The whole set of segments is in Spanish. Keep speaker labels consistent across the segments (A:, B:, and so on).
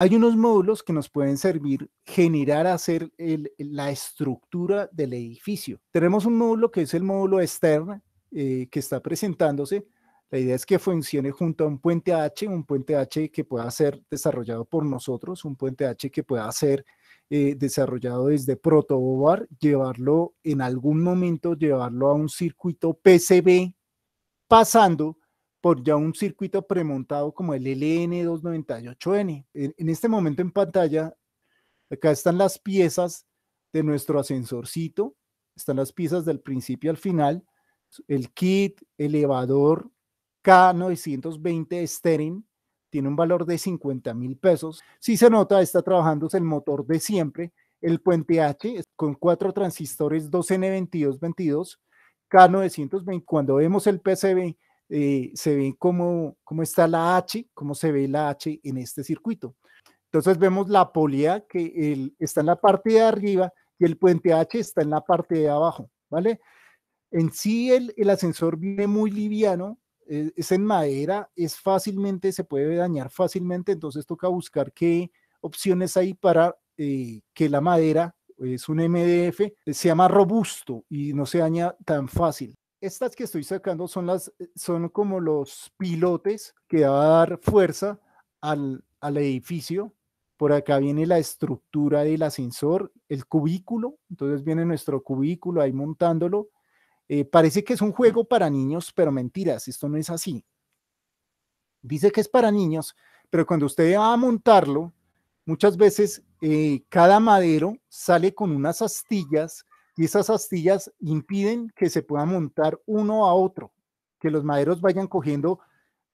A: Hay unos módulos que nos pueden servir generar, hacer la estructura del edificio. Tenemos un módulo que es el módulo externo eh, que está presentándose. La idea es que funcione junto a un puente H, un puente H que pueda ser desarrollado por nosotros, un puente H que pueda ser eh, desarrollado desde Protoboard, llevarlo en algún momento, llevarlo a un circuito PCB, pasando por ya un circuito premontado como el LN298N. En, este momento en pantalla, acá están las piezas de nuestro ascensorcito, están las piezas del principio al final, el kit elevador K920 Sterling, tiene un valor de 50 mil pesos. Si se nota, está trabajando el motor de siempre, el puente H, con cuatro transistores 2N2222, K920. Cuando vemos el PCB eh, se ve cómo, está la H, cómo se ve la H en este circuito. Entonces vemos la polea que está en la parte de arriba y el puente H está en la parte de abajo, ¿vale? En sí el, ascensor viene muy liviano, e, es, en madera, es fácilmente, se puede dañar fácilmente, entonces toca buscar qué opciones hay para eh, que la madera, es un MDF, sea más robusto y no se daña tan fácil. Estas que estoy sacando son, las, eh, son como los pilotes que va a dar fuerza al, al edificio. Por acá viene la estructura del ascensor, el cubículo. Entonces viene nuestro cubículo ahí montándolo. Eh, parece que es un juego para niños, pero mentiras, esto no es así. Dice que es para niños, pero cuando usted va a montarlo, muchas veces eh, cada madero sale con unas astillas y esas astillas impiden que se pueda montar uno a otro, que los maderos vayan cogiendo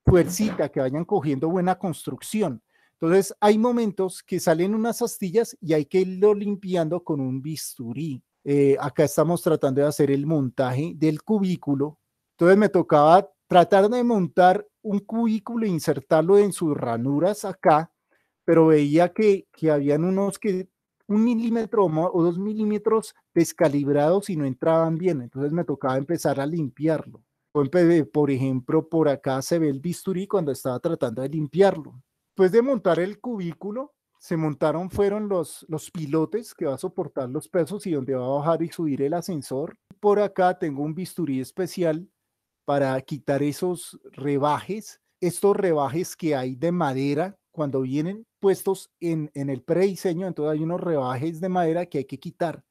A: fuercita, que vayan cogiendo buena construcción. Entonces, hay momentos que salen unas astillas y hay que irlo limpiando con un bisturí. Eh, acá estamos tratando de hacer el montaje del cubículo. Entonces, me tocaba tratar de montar un cubículo e insertarlo en sus ranuras acá, pero veía que, que habían unos que un milímetro o dos milímetros descalibrados y no entraban bien. Entonces me tocaba empezar a limpiarlo. Por ejemplo, por acá se ve el bisturí cuando estaba tratando de limpiarlo. Después de montar el cubículo, se montaron fueron los, los pilotes que va a soportar los pesos y donde va a bajar y subir el ascensor. Por acá tengo un bisturí especial para quitar esos rebajes, estos rebajes que hay de madera cuando vienen, puestos en, en el prediseño, entonces hay unos rebajes de madera que hay que quitar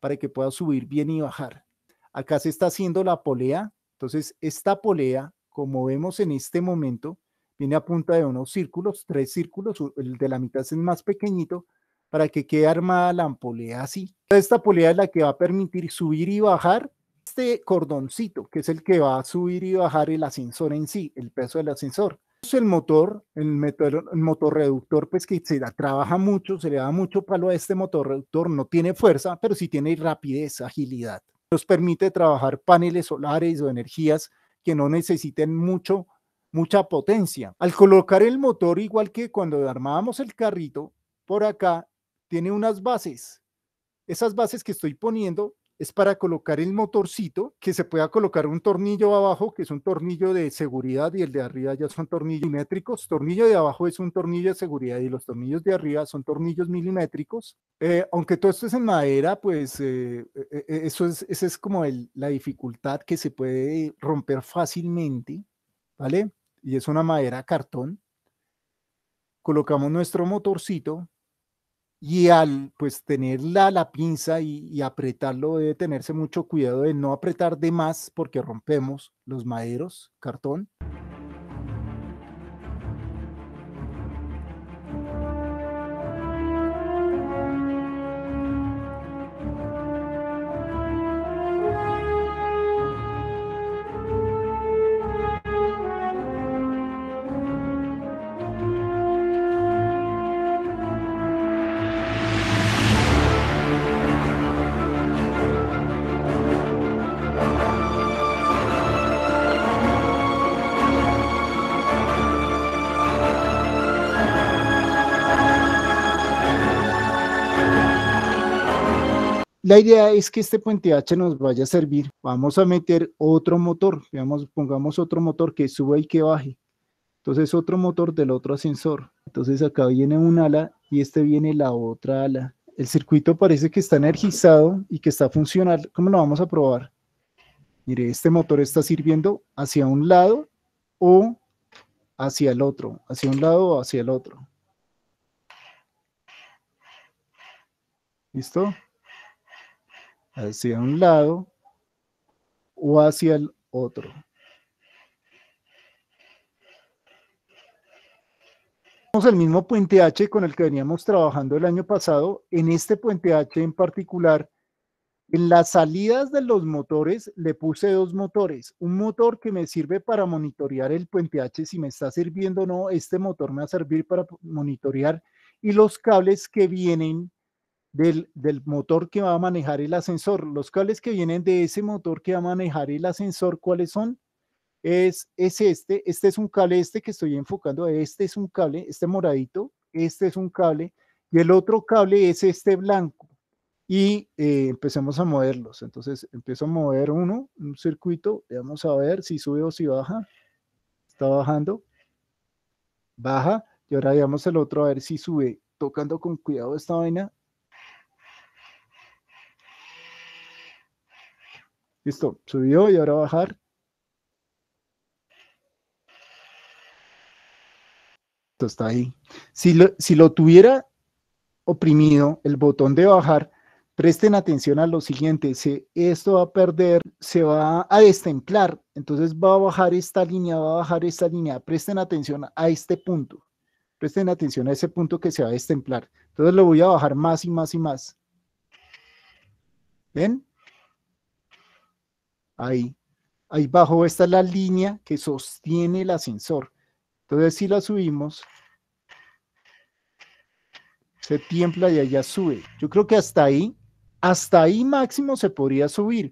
A: para que pueda subir bien y bajar. Acá se está haciendo la polea, entonces esta polea, como vemos en este momento, viene a punta de unos círculos, tres círculos, el de la mitad es el más pequeñito, para que quede armada la polea así. Esta polea es la que va a permitir subir y bajar este cordoncito, que es el que va a subir y bajar el ascensor en sí, el peso del ascensor el motor, el, motor, el motorreductor, pues que se trabaja mucho, se le da mucho palo a este motorreductor, no tiene fuerza, pero sí tiene rapidez, agilidad. Nos permite trabajar paneles solares o energías que no necesiten mucho, mucha potencia. Al colocar el motor, igual que cuando armábamos el carrito, por acá tiene unas bases. Esas bases que estoy poniendo es para colocar el motorcito, que se pueda colocar un tornillo abajo, que es un tornillo de seguridad, y el de arriba ya son tornillos milimétricos. Tornillo de abajo es un tornillo de seguridad y los tornillos de arriba son tornillos milimétricos. Eh, aunque todo esto es en madera, pues eh, eh, eso es, esa es como la dificultad que se puede romper fácilmente, ¿vale? Y es una madera cartón. Colocamos nuestro motorcito, y al pues tener la, pinza y, y, apretarlo debe tenerse mucho cuidado de no apretar de más porque rompemos los maderos, cartón. La idea es que este puente H nos vaya a servir. Vamos a meter otro motor, Veamos, pongamos otro motor que sube y que baje. Entonces otro motor del otro ascensor. Entonces acá viene un ala y este viene la otra ala. El circuito parece que está energizado y que está funcional. ¿Cómo lo vamos a probar? Mire, este motor está sirviendo hacia un lado o hacia el otro, hacia un lado o hacia el otro. ¿Listo? hacia un lado o hacia el otro. el mismo puente H con el que veníamos trabajando el año pasado. En este puente H en particular, en las salidas de los motores le puse dos motores. Un motor que me sirve para monitorear el puente H, si me está sirviendo o no, este motor me va a servir para monitorear y los cables que vienen del, motor que va a manejar el ascensor. Los cables que vienen de ese motor que va a manejar el ascensor, ¿cuáles son? Es, es este, este es un cable, este que estoy enfocando, este es un cable, este moradito, este es un cable, y el otro cable es este blanco. Y eh, empecemos a moverlos. Entonces empiezo a mover uno, un circuito, vamos a ver si sube o si baja. Está bajando, baja, y ahora veamos el otro a ver si sube, tocando con cuidado esta vaina, Listo, subió y ahora bajar. Esto está ahí. Si lo, tuviera oprimido el botón de bajar, presten atención a lo siguiente, esto va a perder, se va a destemplar, entonces va a bajar esta línea, va a bajar esta línea, presten atención a este punto, presten atención a ese punto que se va a destemplar, entonces lo voy a bajar más y más y más. ¿Ven? ahí, ahí bajo esta es la línea que sostiene el ascensor. Entonces si la subimos, se tiembla y allá sube. Yo creo que hasta ahí, hasta ahí máximo se podría subir.